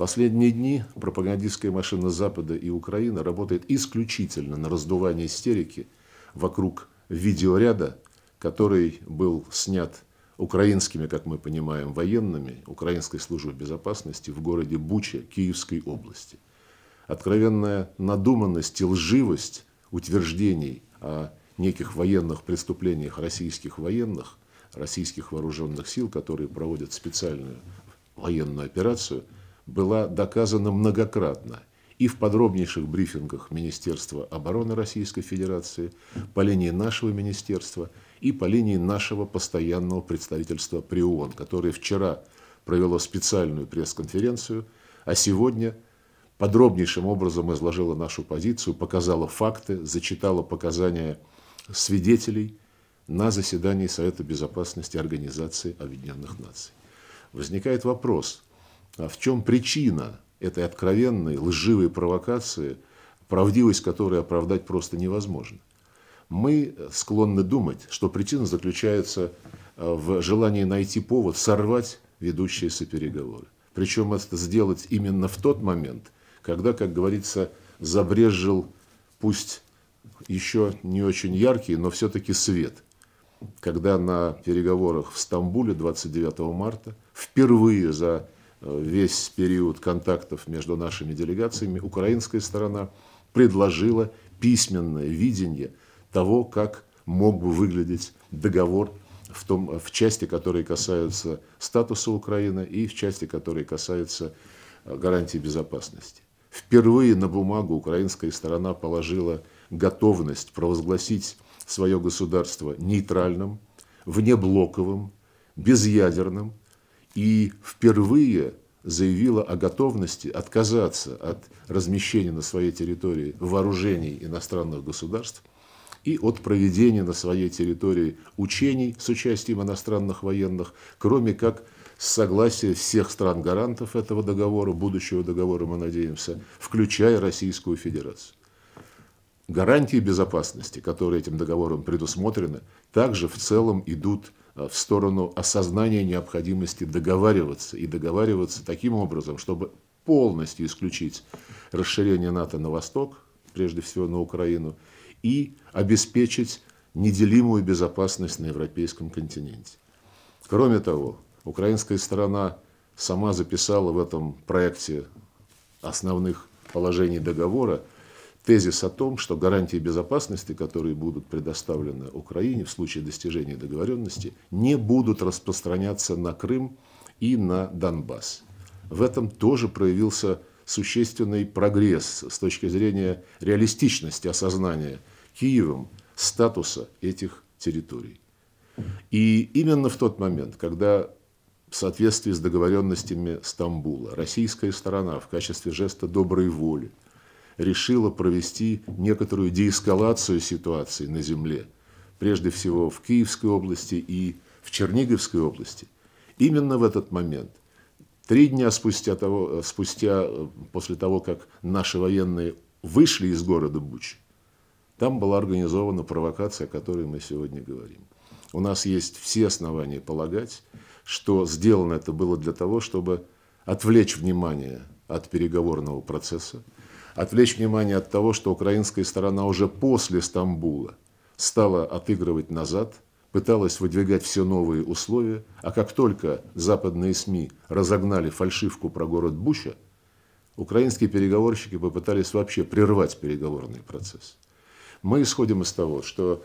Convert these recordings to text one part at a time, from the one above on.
последние дни пропагандистская машина Запада и Украины работает исключительно на раздувание истерики вокруг видеоряда, который был снят украинскими, как мы понимаем, военными Украинской службы безопасности в городе Буча Киевской области. Откровенная надуманность и лживость утверждений о неких военных преступлениях российских военных, российских вооруженных сил, которые проводят специальную военную операцию – была доказана многократно и в подробнейших брифингах Министерства обороны Российской Федерации, по линии нашего министерства и по линии нашего постоянного представительства при ООН, которое вчера провело специальную пресс-конференцию, а сегодня подробнейшим образом изложила нашу позицию, показала факты, зачитала показания свидетелей на заседании Совета Безопасности Организации Объединенных Наций. Возникает вопрос – а в чем причина этой откровенной лживой провокации, правдивость которой оправдать просто невозможно? Мы э, склонны думать, что причина заключается э, в желании найти повод сорвать ведущиеся переговоры. Причем это сделать именно в тот момент, когда, как говорится, забрежил, пусть еще не очень яркий, но все-таки свет. Когда на переговорах в Стамбуле 29 марта впервые за весь период контактов между нашими делегациями украинская сторона предложила письменное видение того, как мог бы выглядеть договор в, том, в части, которые касаются статуса Украины и в части, которые касаются э, гарантии безопасности. Впервые на бумагу украинская сторона положила готовность провозгласить свое государство нейтральным, внеблоковым, безъядерным и впервые заявила о готовности отказаться от размещения на своей территории вооружений иностранных государств и от проведения на своей территории учений с участием иностранных военных, кроме как с согласия всех стран-гарантов этого договора, будущего договора, мы надеемся, включая Российскую Федерацию. Гарантии безопасности, которые этим договором предусмотрены, также в целом идут э, в сторону осознания необходимости договариваться и договариваться таким образом, чтобы полностью исключить расширение НАТО на восток, прежде всего на Украину, и обеспечить неделимую безопасность на европейском континенте. Кроме того, украинская сторона сама записала в этом проекте основных положений договора – тезис о том, что гарантии безопасности, которые будут предоставлены Украине в случае достижения договоренности, не будут распространяться на Крым и на Донбасс. В этом тоже проявился существенный прогресс с точки зрения реалистичности осознания Киевом статуса этих территорий. И именно в тот момент, когда в соответствии с договоренностями Стамбула российская сторона в качестве жеста доброй воли – решила провести некоторую деэскалацию ситуации на земле, прежде всего в Киевской области и в Черниговской области. Именно в этот момент, три дня спустя, того, спустя после того, как наши военные вышли из города Буч, там была организована провокация, о которой мы сегодня говорим. У нас есть все основания полагать, что сделано это было для того, чтобы отвлечь внимание от переговорного процесса, отвлечь внимание от того, что украинская сторона уже после Стамбула стала отыгрывать назад, пыталась выдвигать все новые условия, а как только западные СМИ разогнали фальшивку про город Буча, украинские переговорщики попытались вообще прервать переговорный процесс. Мы исходим из того, что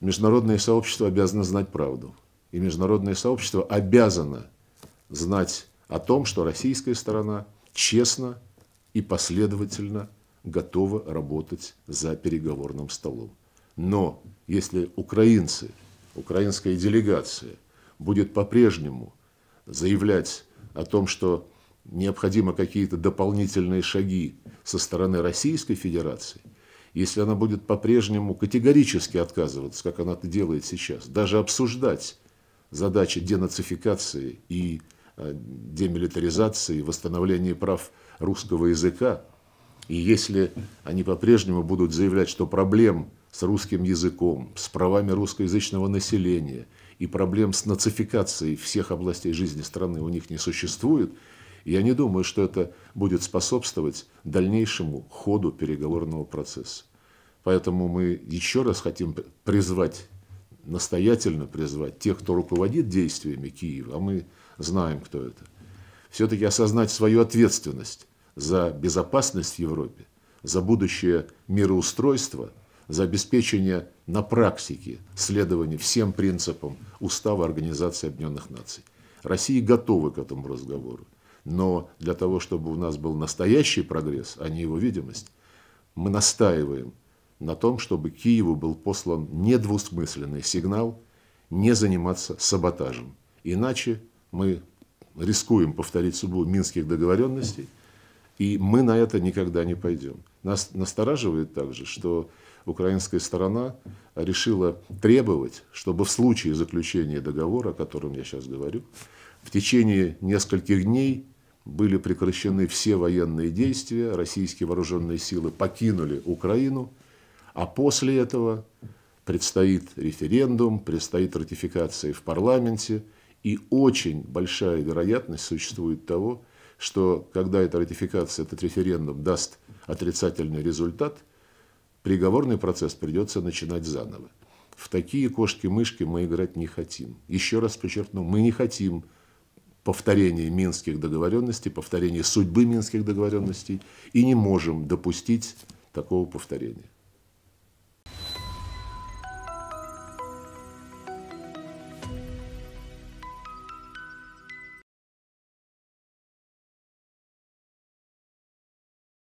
международное сообщество обязано знать правду, и международное сообщество обязано знать о том, что российская сторона честно и последовательно готова работать за переговорным столом. Но если украинцы, украинская делегация будет по-прежнему заявлять о том, что необходимы какие-то дополнительные шаги со стороны Российской Федерации, если она будет по-прежнему категорически отказываться, как она это делает сейчас, даже обсуждать задачи денацификации и демилитаризации, восстановлении прав русского языка. И если они по-прежнему будут заявлять, что проблем с русским языком, с правами русскоязычного населения и проблем с нацификацией всех областей жизни страны у них не существует, я не думаю, что это будет способствовать дальнейшему ходу переговорного процесса. Поэтому мы еще раз хотим призвать, настоятельно призвать тех, кто руководит действиями Киева, а мы знаем, кто это. Все-таки осознать свою ответственность за безопасность в Европе, за будущее мироустройства, за обеспечение на практике следования всем принципам Устава Организации Объединенных Наций. Россия готова к этому разговору. Но для того, чтобы у нас был настоящий прогресс, а не его видимость, мы настаиваем на том, чтобы Киеву был послан недвусмысленный сигнал не заниматься саботажем. Иначе мы рискуем повторить судьбу минских договоренностей, и мы на это никогда не пойдем. Нас настораживает также, что украинская сторона решила требовать, чтобы в случае заключения договора, о котором я сейчас говорю, в течение нескольких дней были прекращены все военные действия, российские вооруженные силы покинули Украину, а после этого предстоит референдум, предстоит ратификация в парламенте – и очень большая вероятность существует того, что когда эта ратификация, этот референдум даст отрицательный результат, приговорный процесс придется начинать заново. В такие кошки-мышки мы играть не хотим. Еще раз подчеркну, мы не хотим повторения минских договоренностей, повторения судьбы минских договоренностей и не можем допустить такого повторения.